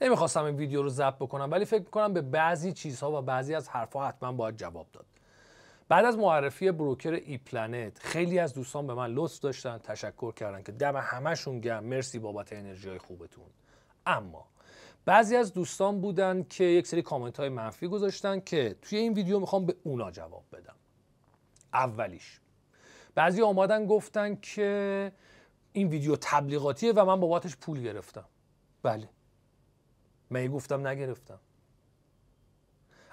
نمیخواستم این ویدیو رو ضبط بکنم ولی فکر میکنم به بعضی چیزها و بعضی از حرفها حتما باید جواب داد بعد از معرفی بروکر ای پلنت خیلی از دوستان به من لطف داشتن تشکر کردن که دم همشون گرم مرسی بابت انرژی های خوبتون اما بعضی از دوستان بودن که یک سری کامنت های منفی گذاشتن که توی این ویدیو میخوام به اونا جواب بدم اولیش بعضی آمادن گفتن که این ویدیو تبلیغاتیه و من بابتش پول گرفتم بله می گفتم نگرفتم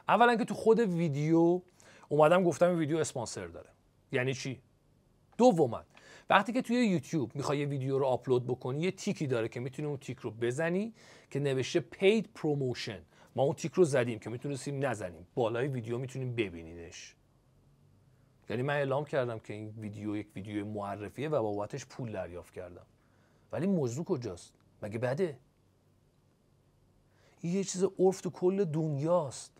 اولا که تو خود ویدیو اومدم گفتم ویدیو اسپانسر داره یعنی چی دوما وقتی که توی یوتیوب میخوای یه ویدیو رو آپلود بکنی یه تیکی داره که میتونی اون تیک رو بزنی که نوشته پید پروموشن ما اون تیک رو زدیم که میتونستیم نزنیم بالای ویدیو میتونیم ببینینش یعنی من اعلام کردم که این ویدیو یک ویدیو معرفیه و بابتش پول دریافت کردم ولی موضوع کجاست مگه بده این یه چیز عرف تو کل دنیاست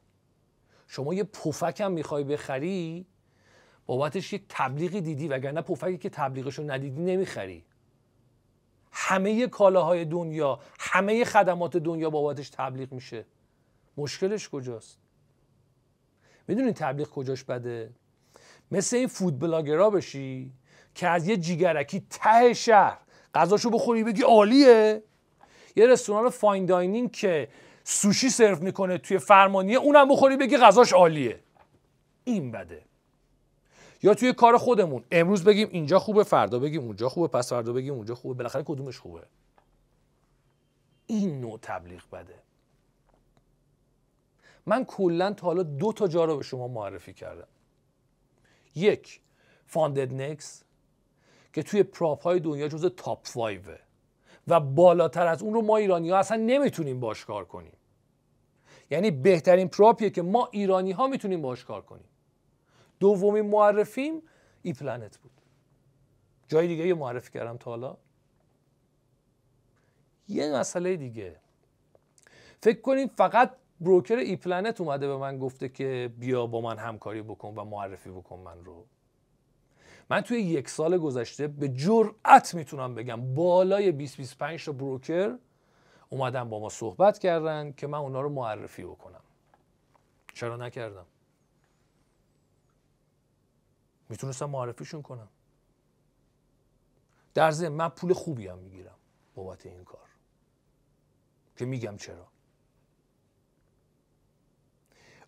شما یه پفک هم میخوای بخری بابتش یه تبلیغی دیدی وگرنه پفکی که تبلیغش رو ندیدی نمیخری همه کالاهای دنیا همه خدمات دنیا بابتش تبلیغ میشه مشکلش کجاست میدونین تبلیغ کجاش بده مثل این فود بلاگرا بشی که از یه جیگرکی ته شهر غذاشو بخوری بگی عالیه یه رستوران فاین که سوشی سرو میکنه توی فرمانیه اونم بخوری بگی غذاش عالیه این بده یا توی کار خودمون امروز بگیم اینجا خوبه فردا بگیم اونجا خوبه پس فردا بگیم اونجا خوبه بالاخره کدومش خوبه این نوع تبلیغ بده من کلا تا حالا دو تا جا رو به شما معرفی کردم یک فاندد نکس که توی پراپ های دنیا جز تاپ 5 و بالاتر از اون رو ما ایرانی ها اصلا نمیتونیم باش کار کنیم یعنی بهترین پراپیه که ما ایرانی ها میتونیم باش کار کنیم دومین معرفیم ای پلنت بود جای دیگه یه معرفی کردم تا حالا یه مسئله دیگه فکر کنیم فقط بروکر ای پلنت اومده به من گفته که بیا با من همکاری بکن و معرفی بکن من رو من توی یک سال گذشته به جرأت میتونم بگم بالای 20 25 تا بروکر اومدن با ما صحبت کردن که من اونا رو معرفی بکنم چرا نکردم میتونستم معرفیشون کنم در ضمن من پول خوبی هم میگیرم بابت این کار که میگم چرا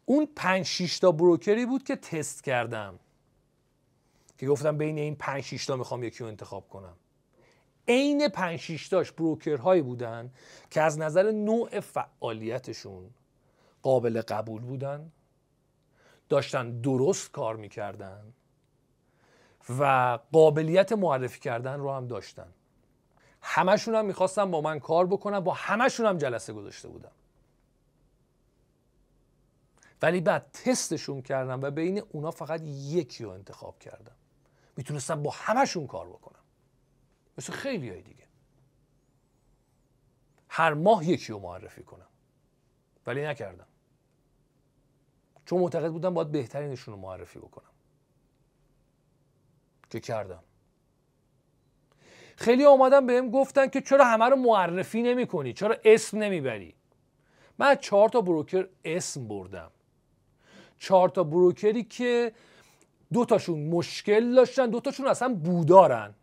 اون پنج 6 تا بروکری بود که تست کردم که گفتم بین این 5 6 تا میخوام یکی رو انتخاب کنم عین 5 6 تاش بروکرهایی بودن که از نظر نوع فعالیتشون قابل قبول بودن داشتن درست کار میکردن و قابلیت معرفی کردن رو هم داشتن همشون هم میخواستم با من کار بکنم با همشون هم جلسه گذاشته بودم ولی بعد تستشون کردم و بین اونا فقط یکی رو انتخاب کردم میتونستم با همشون کار بکنم مثل خیلی های دیگه هر ماه یکی رو معرفی کنم ولی نکردم چون معتقد بودم باید بهترینشون رو معرفی بکنم که کردم خیلی آمدن بهم گفتن که چرا همه رو معرفی نمی کنی چرا اسم نمیبری من چهار تا بروکر اسم بردم چهار تا بروکری که دوتاشون مشکل داشتن دوتاشون اصلا بودارن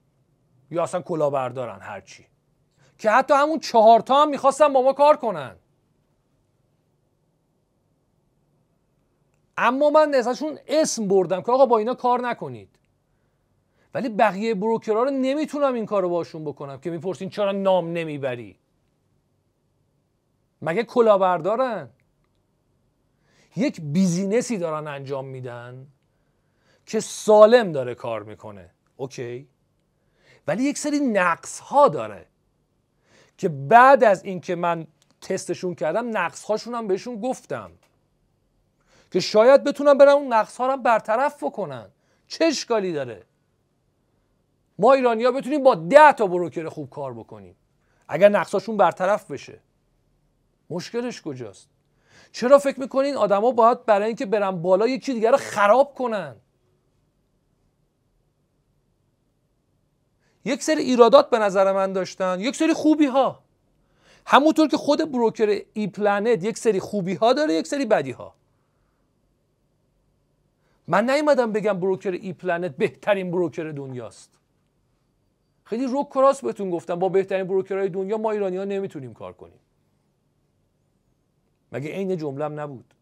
یا اصلا کلاهبردارن هرچی که حتی همون چهارتا هم میخواستن با ما کار کنن اما من ازشون اسم بردم که آقا با اینا کار نکنید ولی بقیه بروکرها رو نمیتونم این کار رو باشون بکنم که میپرسین چرا نام نمیبری مگه کلاهبردارن یک بیزینسی دارن انجام میدن که سالم داره کار میکنه اوکی ولی یک سری نقص ها داره که بعد از اینکه من تستشون کردم نقص هاشون هم بهشون گفتم که شاید بتونم برم اون نقص ها رو برطرف بکنن چه اشکالی داره ما ها بتونیم با ده تا بروکر خوب کار بکنیم اگر هاشون برطرف بشه مشکلش کجاست چرا فکر میکنین آدما باید برای اینکه برن بالا یکی دیگر رو خراب کنن یک سری ایرادات به نظر من داشتن یک سری خوبی ها همونطور که خود بروکر ای پلانت یک سری خوبی ها داره یک سری بدی ها من نیومدم بگم بروکر ای پلانت بهترین بروکر دنیاست خیلی رو کراس بهتون گفتم با بهترین بروکرهای دنیا ما ایرانی ها نمیتونیم کار کنیم مگه عین جمله نبود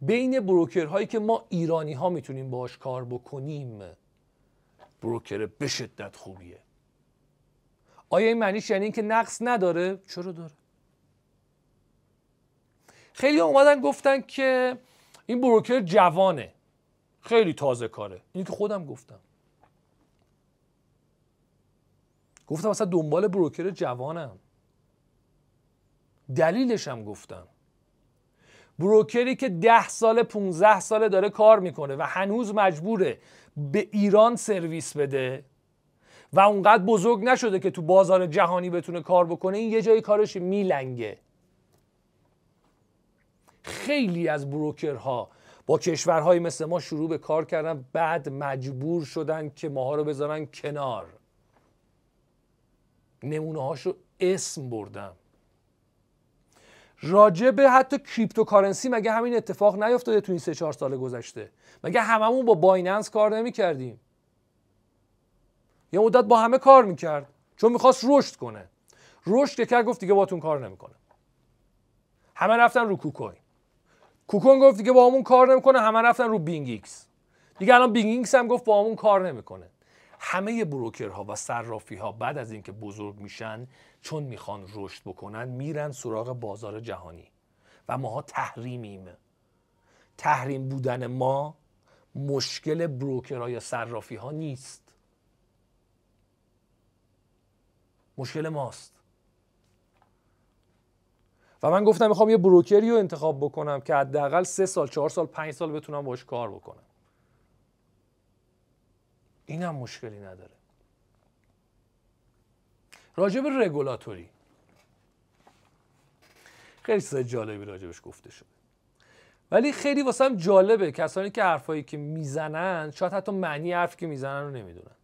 بین بروکرهایی که ما ایرانی ها میتونیم باش کار بکنیم بروکر به شدت خوبیه آیا این معنیش یعنی اینکه نقص نداره چرا داره خیلی اومدن گفتن که این بروکر جوانه خیلی تازه کاره اینی که خودم گفتم گفتم اصلا دنبال بروکر جوانم دلیلش هم گفتم بروکری که 10 سال 15 ساله داره کار میکنه و هنوز مجبوره به ایران سرویس بده و اونقدر بزرگ نشده که تو بازار جهانی بتونه کار بکنه این یه جایی کارش میلنگه خیلی از بروکرها با کشورهایی مثل ما شروع به کار کردن بعد مجبور شدن که ماها رو بذارن کنار نمونه هاشو اسم بردم راجع به حتی کریپتوکارنسی مگه همین اتفاق نیفتاده تو این سه چهار سال گذشته مگه هممون با بایننس کار نمی کردیم یه مدت با همه کار میکرد چون میخواست رشد کنه رشد که کرد گفت دیگه باتون کار نمیکنه همه رفتن رو کوکوین کوکوین گفت دیگه با همون کار نمیکنه همه رفتن رو بینگ دیگه الان بینگ هم گفت با همون کار نمیکنه همه بروکرها و صرافی ها بعد از اینکه بزرگ میشن چون میخوان رشد بکنن میرن سراغ بازار جهانی و ماها تحریمیم تحریم بودن ما مشکل بروکرها یا صرافی ها نیست مشکل ماست و من گفتم میخوام یه بروکری رو انتخاب بکنم که حداقل سه سال چهار سال پنج سال بتونم باش کار بکنم این هم مشکلی نداره راجب رگولاتوری خیلی چیزای جالبی راجبش گفته شده ولی خیلی واسه هم جالبه کسانی که حرفایی که میزنن شاید حتی معنی حرفی که میزنن رو نمیدونن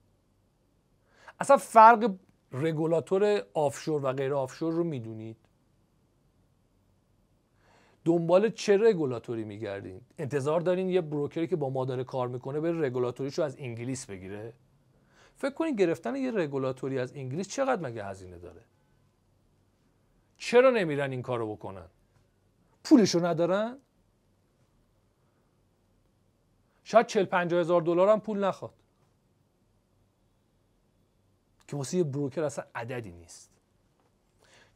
اصلا فرق رگولاتور آفشور و غیر آفشور رو میدونید دنبال چه رگولاتوری میگردین انتظار دارین یه بروکری که با ما داره کار میکنه بره رگولاتوریشو از انگلیس بگیره فکر کنین گرفتن یه رگولاتوری از انگلیس چقدر مگه هزینه داره چرا نمیرن این کارو بکنن پولشو ندارن شاید 40 50 هزار دلار هم پول نخواد که واسه یه بروکر اصلا عددی نیست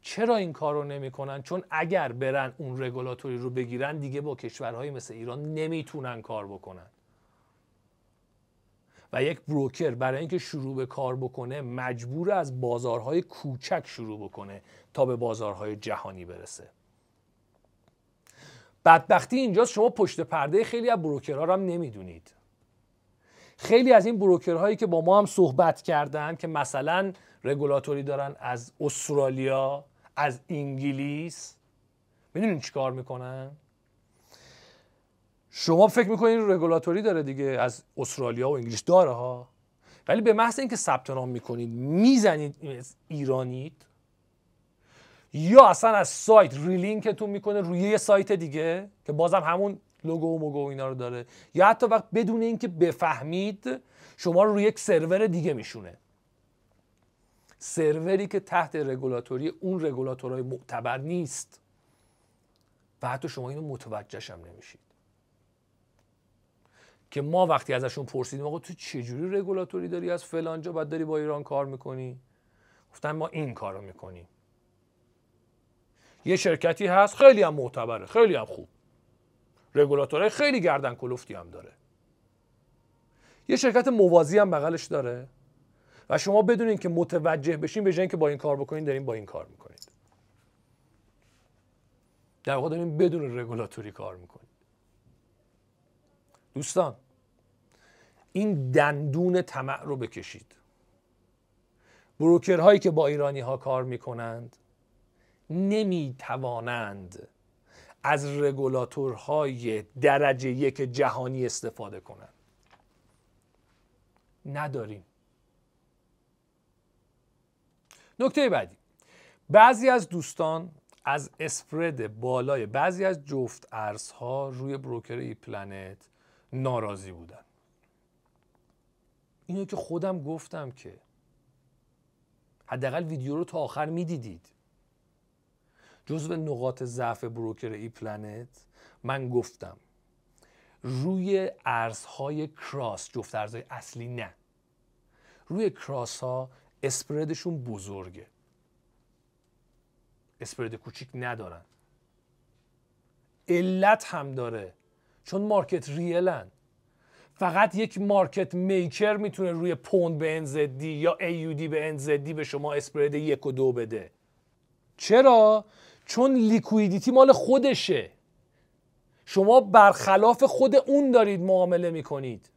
چرا این کار رو نمیکنن چون اگر برن اون رگولاتوری رو بگیرن دیگه با کشورهای مثل ایران نمیتونن کار بکنن و یک بروکر برای اینکه شروع به کار بکنه مجبور از بازارهای کوچک شروع بکنه تا به بازارهای جهانی برسه بدبختی اینجاست شما پشت پرده خیلی از بروکرها رو هم نمیدونید خیلی از این بروکرهایی که با ما هم صحبت کردن که مثلا رگولاتوری دارن از استرالیا از انگلیس میدونین کار میکنن شما فکر میکنین رگولاتوری داره دیگه از استرالیا و انگلیس داره ها ولی به محض اینکه ثبت نام میکنید میزنید ایرانید یا اصلا از سایت ریلینکتون میکنه روی یه سایت دیگه که بازم همون لوگو و موگو اینا رو داره یا حتی وقت بدون اینکه بفهمید شما رو روی یک سرور دیگه میشونه سروری که تحت رگولاتوری اون رگولاتورهای معتبر نیست و حتی شما اینو متوجهش هم نمیشید که ما وقتی ازشون پرسیدیم آقا تو چجوری رگولاتوری داری از فلانجا باید داری با ایران کار میکنی گفتن ما این کارو میکنیم یه شرکتی هست خیلی هم معتبره خیلی هم خوب رگولاتورهای خیلی گردن کلفتی هم داره یه شرکت موازی هم بغلش داره و شما بدونین که متوجه بشین به جای که با این کار بکنین دارین با این کار میکنید در واقع دارین بدون رگولاتوری کار میکنید دوستان این دندون طمع رو بکشید بروکرهایی که با ایرانی ها کار میکنند توانند از رگولاتورهای درجه یک جهانی استفاده کنند نداریم نکته بعدی بعضی از دوستان از اسپرد بالای بعضی از جفت ارزها روی بروکر ای پلنت ناراضی بودن اینو که خودم گفتم که حداقل ویدیو رو تا آخر میدیدید جزو نقاط ضعف بروکر ای پلنت من گفتم روی ارزهای کراس جفت ارزهای اصلی نه روی کراس ها اسپردشون بزرگه اسپرد کوچیک ندارن علت هم داره چون مارکت ریلن فقط یک مارکت میکر میتونه روی پوند به NZD یا AUD به NZD به شما اسپرد یک و دو بده چرا؟ چون لیکویدیتی مال خودشه شما برخلاف خود اون دارید معامله میکنید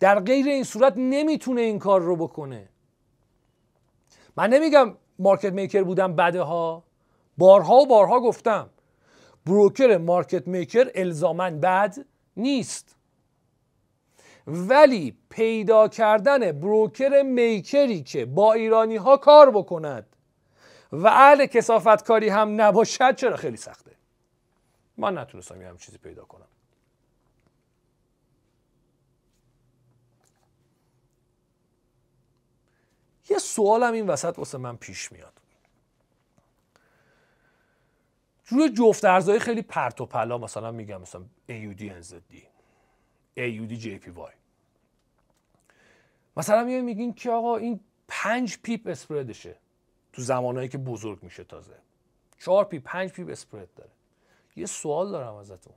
در غیر این صورت نمیتونه این کار رو بکنه من نمیگم مارکت میکر بودم بده ها بارها و بارها گفتم بروکر مارکت میکر الزامن بد نیست ولی پیدا کردن بروکر میکری که با ایرانی ها کار بکند و اهل کسافتکاری هم نباشد چرا خیلی سخته من نتونستم یه هم چیزی پیدا کنم یه سوالم این وسط واسه من پیش میاد روی جفت ارزهای خیلی پرت و پلا مثلا میگم مثلا AUD NZD AUD JPY مثلا میایم میگین که آقا این پنج پیپ اسپردشه تو زمانهایی که بزرگ میشه تازه چهار پیپ پنج پیپ اسپرد داره یه سوال دارم ازتون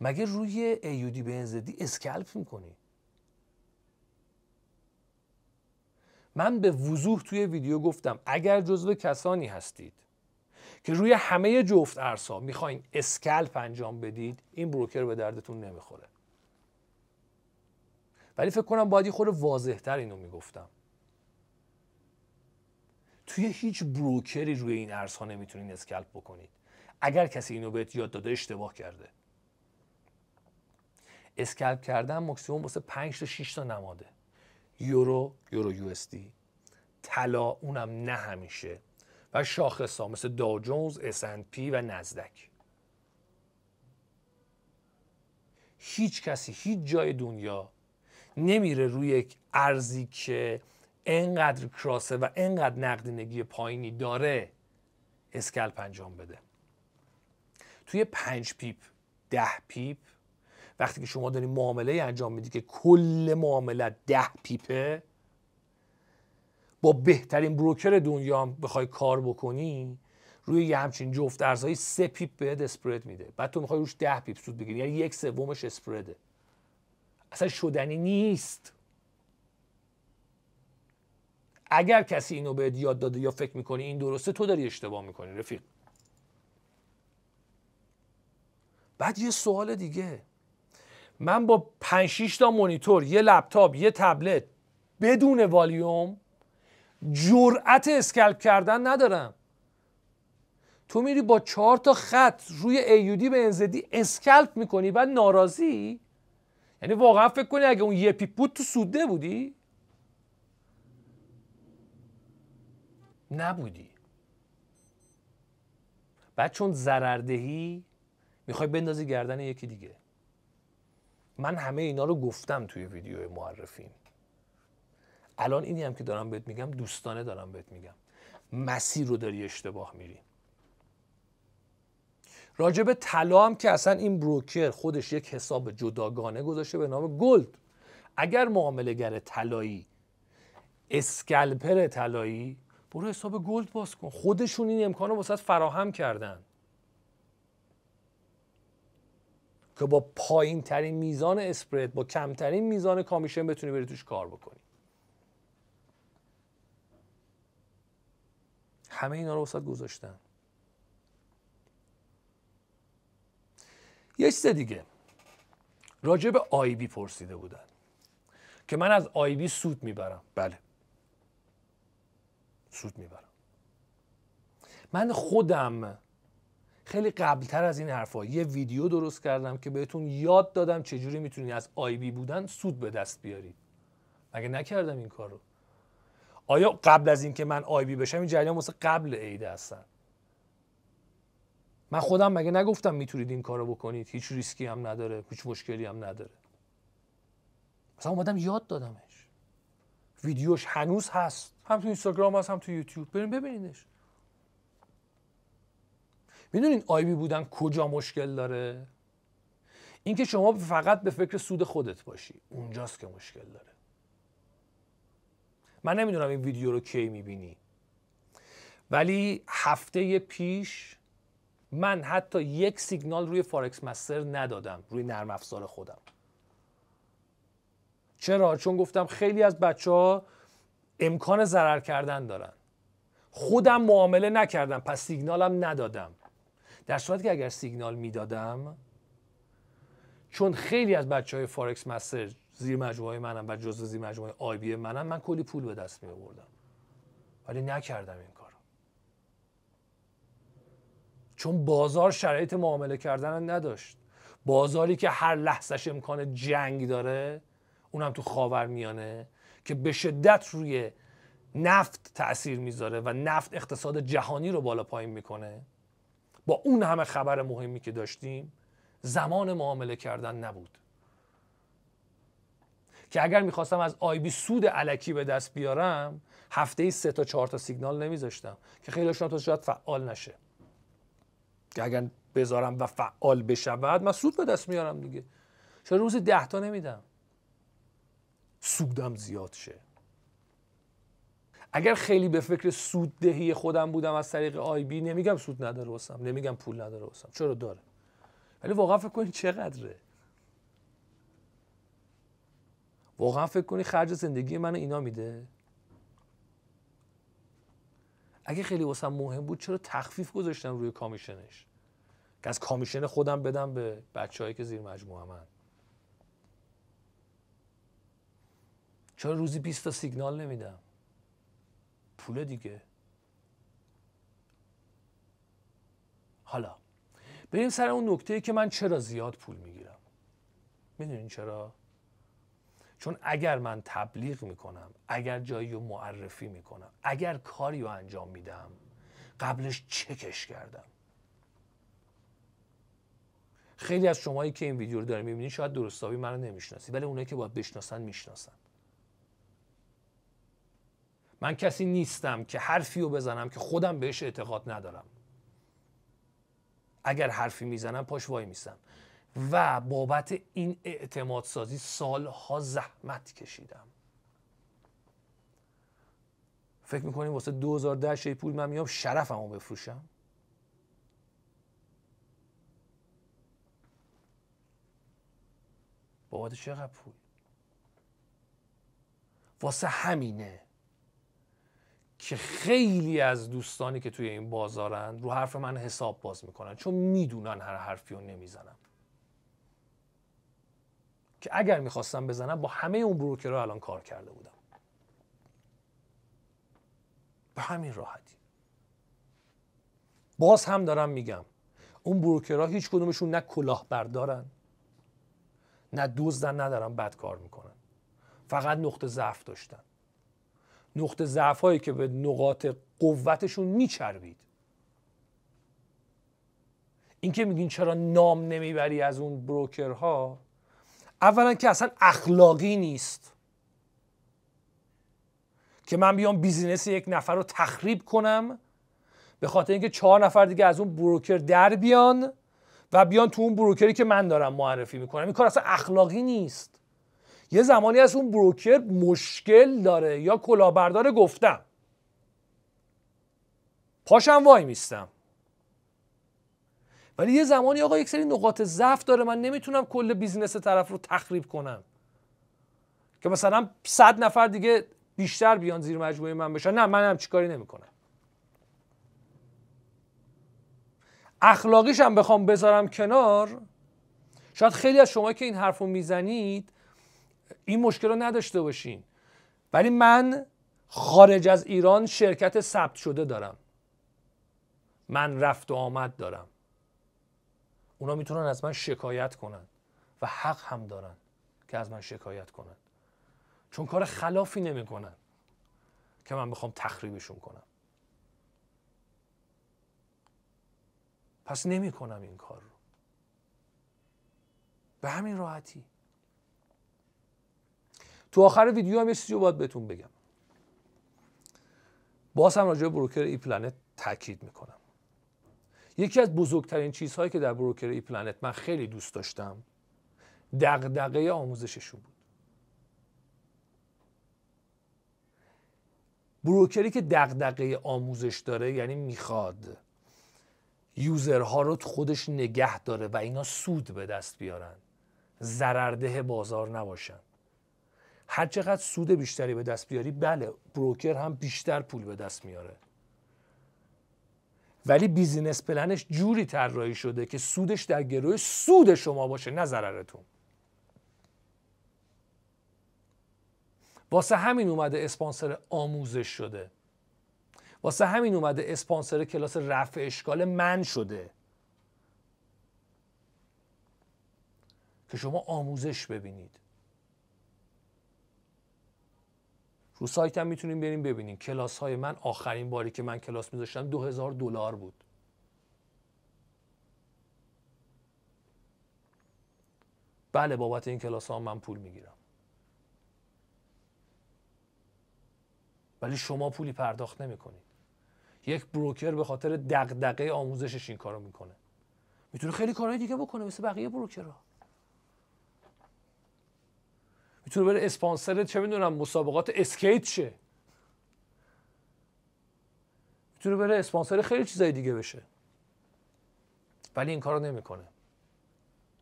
مگه روی AUD به NZD اسکلپ میکنی من به وضوح توی ویدیو گفتم اگر جزو کسانی هستید که روی همه جفت ارسا میخواین اسکلپ انجام بدید این بروکر به دردتون نمیخوره ولی فکر کنم باید یه واضح واضحتر اینو میگفتم توی هیچ بروکری روی این ارزها نمیتونین اسکلپ بکنید اگر کسی اینو بهت یاد داده اشتباه کرده اسکلپ کردن مکسیموم واسه 5 تا 6 تا نماده یورو یورو یو اس دی طلا اونم نه همیشه و شاخص ها مثل داو جونز اس پی و نزدک هیچ کسی هیچ جای دنیا نمیره روی یک ارزی که انقدر کراسه و انقدر نقدینگی پایینی داره اسکل پنجام بده توی پنج پیپ ده پیپ وقتی که شما داری معامله انجام میدی که کل معامله ده پیپه با بهترین بروکر دنیا بخوای کار بکنی روی یه همچین جفت ارزهایی سه پیپ بهت اسپرد میده بعد تو میخوای روش ده پیپ سود بگیری یعنی یک سومش اسپرده اصلا شدنی نیست اگر کسی اینو بهت یاد داده یا فکر میکنی این درسته تو داری اشتباه میکنی رفیق بعد یه سوال دیگه من با 5 6 تا مونیتور یه لپتاپ یه تبلت بدون والیوم جرأت اسکلپ کردن ندارم تو میری با چهار تا خط روی AUD به انزدی اسکلپ میکنی و ناراضی یعنی واقعا فکر کنی اگه اون یه پیپ بود تو سوده بودی نبودی بعد چون ضرردهی میخوای بندازی گردن یکی دیگه من همه اینا رو گفتم توی ویدیو معرفیم الان اینی هم که دارم بهت میگم دوستانه دارم بهت میگم مسیر رو داری اشتباه میری راجب طلا هم که اصلا این بروکر خودش یک حساب جداگانه گذاشته به نام گلد اگر گر طلایی اسکلپر طلایی برو حساب گلد باز کن خودشون این امکان رو واسه فراهم کردن که با پایین ترین میزان اسپرد با کمترین میزان کامیشن بتونی بری توش کار بکنی همه اینا رو وسط گذاشتن یه چیز دیگه راجع به آی بی پرسیده بودن که من از آی بی سود میبرم بله سود میبرم من خودم خیلی قبلتر از این حرفا یه ویدیو درست کردم که بهتون یاد دادم چجوری میتونید از بی بودن سود به دست بیارید مگه نکردم این کار رو آیا قبل از اینکه من آی بی بشم این جریان واسه قبل عیده هستن من خودم مگه نگفتم میتونید این کارو بکنید هیچ ریسکی هم نداره هیچ مشکلی هم نداره مثلا اومدم یاد دادمش ویدیوش هنوز هست هم تو اینستاگرام هست هم تو یوتیوب بریم ببینیدش میدونین آیبی بودن کجا مشکل داره اینکه شما فقط به فکر سود خودت باشی اونجاست که مشکل داره من نمیدونم این ویدیو رو کی میبینی ولی هفته پیش من حتی یک سیگنال روی فارکس مستر ندادم روی نرم افزار خودم چرا چون گفتم خیلی از بچه ها امکان ضرر کردن دارن خودم معامله نکردم پس سیگنالم ندادم در صورتی که اگر سیگنال میدادم چون خیلی از بچه های فارکس مستر زیر مجموعه منم و جزو زیر مجموعه آی بی منم من کلی پول به دست می آوردم ولی نکردم این کارو چون بازار شرایط معامله کردن نداشت بازاری که هر لحظش امکان جنگ داره اونم تو خاور میانه که به شدت روی نفت تاثیر میذاره و نفت اقتصاد جهانی رو بالا پایین میکنه با اون همه خبر مهمی که داشتیم زمان معامله کردن نبود که اگر میخواستم از آیبی سود علکی به دست بیارم هفته ای سه تا چهار تا سیگنال نمیذاشتم که خیلی تا شاید فعال نشه که اگر بذارم و فعال بشود من سود به دست میارم دیگه چرا روزی ده تا نمیدم سودم زیاد شه اگر خیلی به فکر سوددهی خودم بودم از طریق آی بی نمیگم سود نداره واسم نمیگم پول نداره واسم چرا داره ولی واقعا فکر کنید چقدره واقعا فکر کنی خرج زندگی من اینا میده اگه خیلی واسم مهم بود چرا تخفیف گذاشتم روی کامیشنش که از کامیشن خودم بدم به هایی که زیر مجموعه من چرا روزی بیست تا سیگنال نمیدم پول دیگه حالا بریم سر اون نکته که من چرا زیاد پول میگیرم میدونین چرا چون اگر من تبلیغ میکنم اگر جایی رو معرفی میکنم اگر کاری رو انجام میدم قبلش چکش کردم خیلی از شمایی که این ویدیو رو دارین میبینید شاید درستابی من رو نمیشناسی ولی اونایی که باید بشناسن میشناسن من کسی نیستم که حرفی رو بزنم که خودم بهش اعتقاد ندارم اگر حرفی میزنم پاش وای میستم و بابت این اعتماد سازی سالها زحمت کشیدم فکر میکنیم واسه 2010 شی پول من میام شرفمو بفروشم بابت چقدر پول واسه همینه که خیلی از دوستانی که توی این بازارن رو حرف من حساب باز میکنن چون میدونن هر حرفی رو نمیزنم که اگر میخواستم بزنم با همه اون بروکرها الان کار کرده بودم به همین راحتی باز هم دارم میگم اون بروکرها هیچ کدومشون نه کلاه بردارن نه دزدن ندارن بد کار میکنن فقط نقطه ضعف داشتن نقطه هایی که به نقاط قوتشون میچربید اینکه میگین چرا نام نمیبری از اون بروکرها اولا که اصلا اخلاقی نیست که من بیام بیزینس یک نفر رو تخریب کنم به خاطر اینکه چهار نفر دیگه از اون بروکر در بیان و بیان تو اون بروکری که من دارم معرفی میکنم این کار اصلا اخلاقی نیست یه زمانی از اون بروکر مشکل داره یا کلاهبردار گفتم پاشم وای میستم ولی یه زمانی آقا یک سری نقاط ضعف داره من نمیتونم کل بیزینس طرف رو تخریب کنم که مثلا صد نفر دیگه بیشتر بیان زیر مجموعه من بشن نه من هم چیکاری نمیکنم اخلاقیش هم بخوام بذارم کنار شاید خیلی از شما که این حرف رو میزنید این مشکل رو نداشته باشین ولی من خارج از ایران شرکت ثبت شده دارم من رفت و آمد دارم اونا میتونن از من شکایت کنن و حق هم دارن که از من شکایت کنن چون کار خلافی نمیکنن که من بخوام تخریبشون کنم پس نمیکنم این کار رو به همین راحتی تو آخر ویدیو هم یه چیزی رو باید بهتون بگم باز هم راجع به بروکر ای پلنت تاکید میکنم یکی از بزرگترین چیزهایی که در بروکر ای پلنت من خیلی دوست داشتم دغدغه آموزششون بود بروکری که دغدغه آموزش داره یعنی میخواد یوزرها رو خودش نگه داره و اینا سود به دست بیارن ضررده بازار نباشن هر چقدر سود بیشتری به دست بیاری بله بروکر هم بیشتر پول به دست میاره ولی بیزینس پلنش جوری طراحی شده که سودش در گروه سود شما باشه نه ضررتون واسه همین اومده اسپانسر آموزش شده واسه همین اومده اسپانسر کلاس رفع اشکال من شده که شما آموزش ببینید رو سایت هم میتونیم بریم ببینیم کلاس های من آخرین باری که من کلاس میذاشتم 2000 هزار دلار بود بله بابت این کلاس ها من پول میگیرم ولی شما پولی پرداخت کنید. یک بروکر به خاطر دقدقه آموزشش این کارو میکنه میتونه خیلی کارهای دیگه بکنه مثل بقیه بروکرها میتونه بره اسپانسر چه میدونم مسابقات اسکیت شه میتونه بره اسپانسر خیلی چیزای دیگه بشه ولی این کارو نمیکنه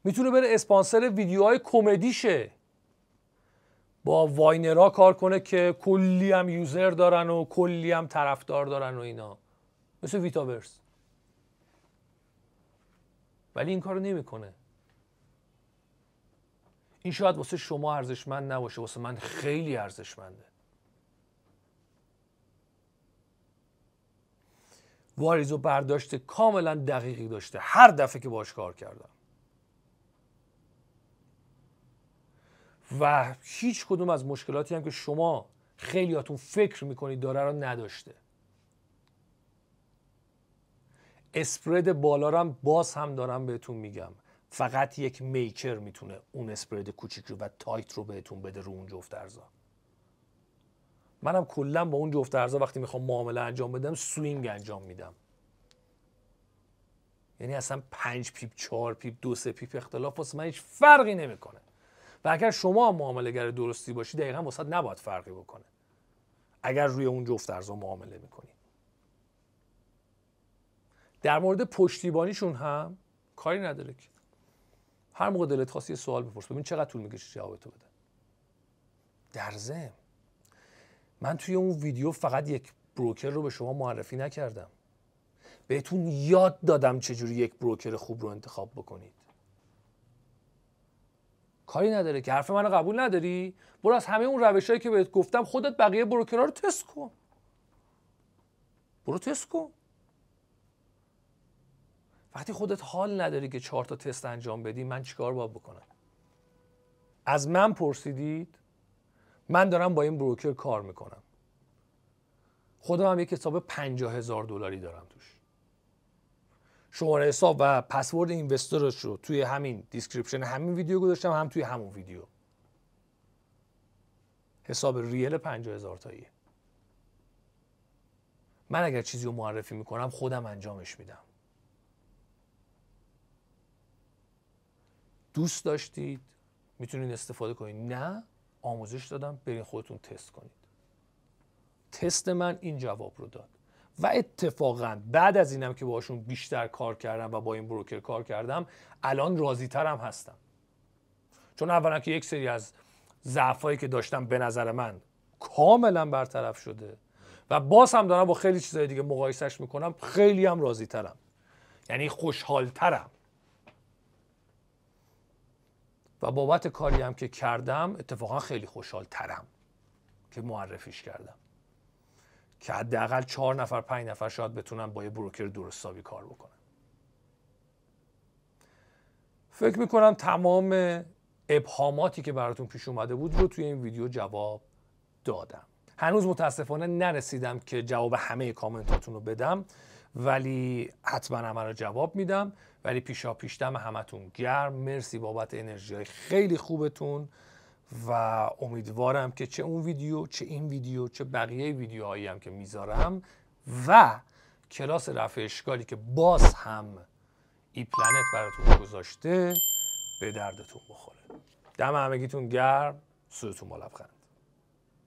میتونه بره اسپانسر ویدیوهای کمدی شه با واینرا کار کنه که کلی هم یوزر دارن و کلی هم طرفدار دارن و اینا مثل ویتاورس ولی این کارو نمیکنه این شاید واسه شما ارزشمند نباشه واسه من خیلی ارزشمنده واریز و برداشت کاملا دقیقی داشته هر دفعه که باش کار کردم و هیچ کدوم از مشکلاتی هم که شما خیلیاتون فکر میکنید داره رو نداشته اسپرد بالا باز هم دارم بهتون میگم فقط یک میکر میتونه اون اسپرید کوچیک رو و تایت رو بهتون بده رو اون جفت ارزا منم کلا با اون جفت ارزا وقتی میخوام معامله انجام بدم سوینگ انجام میدم یعنی اصلا پنج پیپ چهار پیپ دو سه پیپ اختلاف واسه من هیچ فرقی نمیکنه و اگر شما معامله گر درستی باشی دقیقا واسه نباید فرقی بکنه اگر روی اون جفت ارزا معامله میکنی در مورد پشتیبانیشون هم کاری نداره که هر موقع دلت یه سوال بپرس ببین چقدر طول میکشه جواب تو بده در ضمن من توی اون ویدیو فقط یک بروکر رو به شما معرفی نکردم بهتون یاد دادم چجوری یک بروکر خوب رو انتخاب بکنید کاری نداره که حرف منو قبول نداری برو از همه اون روشهایی که بهت گفتم خودت بقیه بروکرها رو تست کن برو تست کن وقتی خودت حال نداری که چهار تا تست انجام بدی من چیکار باید بکنم از من پرسیدید من دارم با این بروکر کار میکنم خودم هم یک حساب پنجاه هزار دلاری دارم توش شماره حساب و پسورد اینوسترش رو توی همین دیسکریپشن همین ویدیو گذاشتم هم توی همون ویدیو حساب ریل پنجا هزار تاییه من اگر چیزی رو معرفی میکنم خودم انجامش میدم دوست داشتید میتونید استفاده کنید نه آموزش دادم برین خودتون تست کنید تست من این جواب رو داد و اتفاقا بعد از اینم که باشون بیشتر کار کردم و با این بروکر کار کردم الان راضی ترم هستم چون اولا که یک سری از ضعفایی که داشتم به نظر من کاملا برطرف شده و باز هم دارم با خیلی چیزای دیگه مقایسش میکنم خیلی هم راضی ترم یعنی خوشحال ترم و بابت کاری هم که کردم اتفاقا خیلی خوشحال ترم که معرفیش کردم که حداقل چهار نفر پنج نفر شاید بتونن با یه بروکر درستابی کار بکنن فکر میکنم تمام ابهاماتی که براتون پیش اومده بود رو توی این ویدیو جواب دادم هنوز متاسفانه نرسیدم که جواب همه کامنتاتون رو بدم ولی حتما همه رو جواب میدم ولی پیشا پیش دم همتون گرم مرسی بابت انرژی خیلی خوبتون و امیدوارم که چه اون ویدیو چه این ویدیو چه بقیه ویدیوهایی هم که میذارم و کلاس رفع اشکالی که باز هم ای پلنت براتون گذاشته به دردتون بخوره دم همگیتون گرم سودتون با